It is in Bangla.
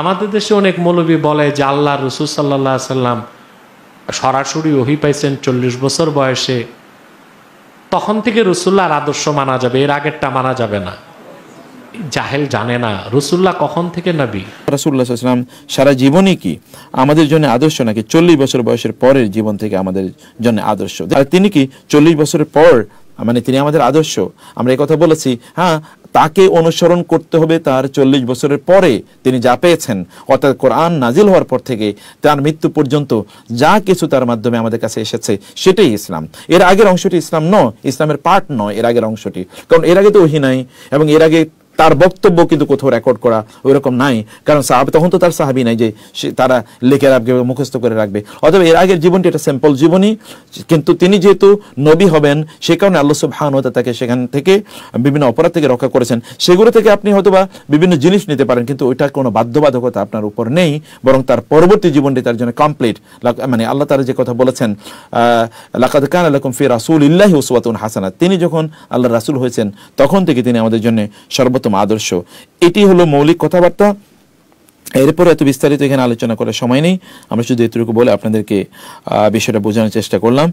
আমাদের দেশে অনেক মৌলবী বলে যে আল্লাহ রসুল সাল্লা সাল্লাম সরাসরি ওহি পাইছেন চল্লিশ বছর বয়সে তখন থেকে রসুল্লাহর আদর্শ মানা যাবে এর আগেরটা মানা যাবে না জাহেল জানে না রসুল্লাহ কখন থেকে নাবি রসুল্লাহ সাল্লাম সারা জীবনই কি আমাদের জন্য আদর্শ নাকি চল্লিশ বছর বয়সের পরের জীবন থেকে আমাদের জন্য আদর্শ আর তিনি কি চল্লিশ বছরের পর মানে তিনি আমাদের আদর্শ আমরা কথা বলেছি হ্যাঁ তাকে অনুসরণ করতে হবে তার চল্লিশ বছরের পরে তিনি যা পেয়েছেন অর্থাৎ কোরআন নাজিল হওয়ার পর থেকে তার মৃত্যু পর্যন্ত যা কিছু তার মাধ্যমে আমাদের কাছে এসেছে সেটাই ইসলাম এর আগের অংশটি ইসলাম নয় ইসলামের পার্ট নয় এর আগের অংশটি কারণ এর আগে তো ওহি নাই এবং এর আগে তার বক্তব্য কিন্তু কোথাও রেকর্ড করা ওইরকম নাই কারণ সাহাবি তখন তো তার সাহাবি নাই যে তারা লিখে রাখবে মুখস্থ করে রাখবে অথবা এর আগের জীবনটি একটা স্যাম্পল জীবনী কিন্তু তিনি যেহেতু নবী হবেন সে কারণে আল্লাহ সুবহান হতে তাকে সেখান থেকে বিভিন্ন অপরাধ থেকে রক্ষা করেছেন সেগুলো থেকে আপনি হয়তোবা বিভিন্ন জিনিস নিতে পারেন কিন্তু ওইটার কোনো বাধ্যবাধকতা আপনার উপর নেই বরং তার পরবর্তী জীবনটি তার জন্য কমপ্লিট মানে আল্লাহ তারা যে কথা বলেছেন লাকাদ কান ফির ফি রাসূলিল্লাহি উসওয়াতুন হাসানা তিনি যখন আল্লাহ রাসুল হয়েছেন তখন থেকে তিনি আমাদের জন্য সর্বোত্তম উত্তম আদর্শ এটি হলো মৌলিক কথাবার্তা এরপরে এত বিস্তারিত এখানে আলোচনা করার সময় নেই আমরা শুধু এতটুকু বলে আপনাদেরকে বিষয়টা বোঝানোর চেষ্টা করলাম